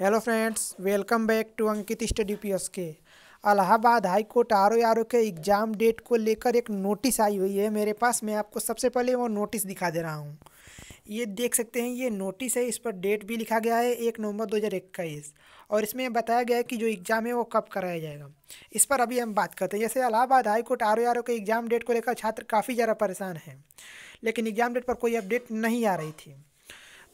hello friends welcome back to Ankit study P S के Allahabad high court R O R O के exam date को लेकर एक notice आई हुई है मेरे पास मैं आपको सबसे पहले वो नोटिस दिखा दे रहा हूँ ये देख सकते हैं ये नोटिस है इस पर डेट भी लिखा गया है एक नवंबर दो हज़ार इक्कीस और इसमें बताया गया है कि जो एग्ज़ाम है वो कब कराया जाएगा इस पर अभी हम बात करते हैं जैसे Allahabad high court R O R O के एग्ज़ाम डेट को लेकर छात्र काफ़ी ज़्यादा परेशान हैं लेकिन एग्ज़ाम डेट पर कोई अपडेट नहीं आ रही थी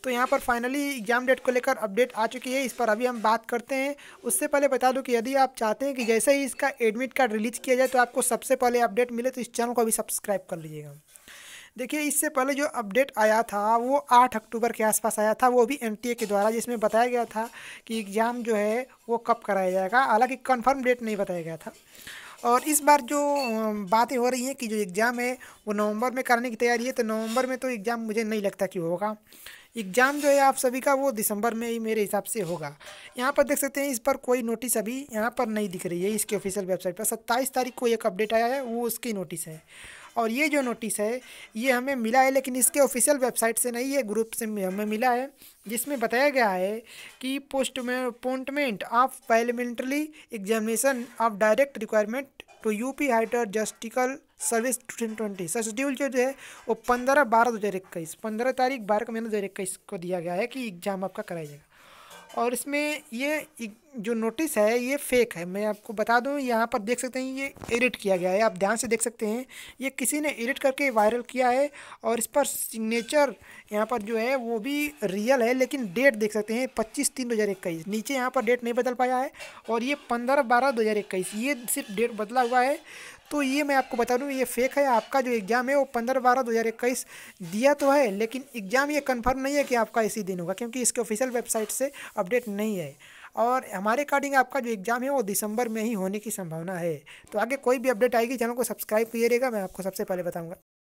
तो यहाँ पर फाइनली एग्ज़ाम डेट को लेकर अपडेट आ चुकी है इस पर अभी हम बात करते हैं उससे पहले बता दूँ कि यदि आप चाहते हैं कि जैसे ही इसका एडमिट कार्ड रिलीज किया जाए तो आपको सबसे पहले अपडेट मिले तो इस चैनल को अभी सब्सक्राइब कर लीजिएगा देखिए इससे पहले जो अपडेट आया था वो आठ अक्टूबर के आसपास आया था वो भी एन के द्वारा जिसमें बताया गया था कि एग्ज़ाम जो है वो कब कराया जाएगा हालाँकि कन्फर्म डेट नहीं बताया गया था और इस बार जो बातें हो रही हैं कि जो एग्ज़ाम है वो नवंबर में करने की तैयारी है तो नवंबर में तो एग्ज़ाम मुझे नहीं लगता कि होगा एग्ज़ाम जो है आप सभी का वो दिसंबर में ही मेरे हिसाब से होगा यहाँ पर देख सकते हैं इस पर कोई नोटिस अभी यहाँ पर नहीं दिख रही है इसके ऑफिशियल वेबसाइट पर सत्ताईस तारीख को एक अपडेट आया है वो उसकी नोटिस है और ये जो नोटिस है ये हमें मिला है लेकिन इसके ऑफिशियल वेबसाइट से नहीं है ग्रुप से हमें मिला है जिसमें बताया गया है कि post appointment of parliamentary examination of direct requirement to U P higher judicial service two twenty schedule जो है वो पंद्रह बारह दो हज़ार इक्कीस पंद्रह तारीख बारह का महीना दो हज़ार इक्कीस को दिया गया है कि एग्ज़ाम आपका कराया जाएगा और इसमें ये जो नोटिस है ये फेक है मैं आपको बता दूं यहाँ पर देख सकते हैं ये एडिट किया गया है आप ध्यान से देख सकते हैं ये किसी ने एडिट करके वायरल किया है और इस पर सिग्नेचर यहाँ पर जो है वो भी रियल है लेकिन डेट देख सकते हैं पच्चीस तीन दो हज़ार इक्कीस नीचे यहाँ पर डेट नहीं बदल पाया है और ये पंद्रह बारह दो हज़ार इक्कीस ये सिर्फ डेट बदला हुआ है तो ये मैं आपको बता दूँ ये फेक है आपका जो एग्ज़ाम है वो पंद्रह बारह दो हज़ार इक्कीस दिया तो है लेकिन एग्ज़ाम ये कन्फर्म नहीं है कि आपका इसी दिन होगा क्योंकि इसके ऑफिशियल वेबसाइट से अपडेट नहीं है और हमारे अकॉर्डिंग आपका जो एग्ज़ाम है वो दिसंबर में ही होने की संभावना है तो आगे कोई भी अपडेट आएगी चैनल को सब्सक्राइब करिएगा मैं आपको सबसे पहले बताऊँगा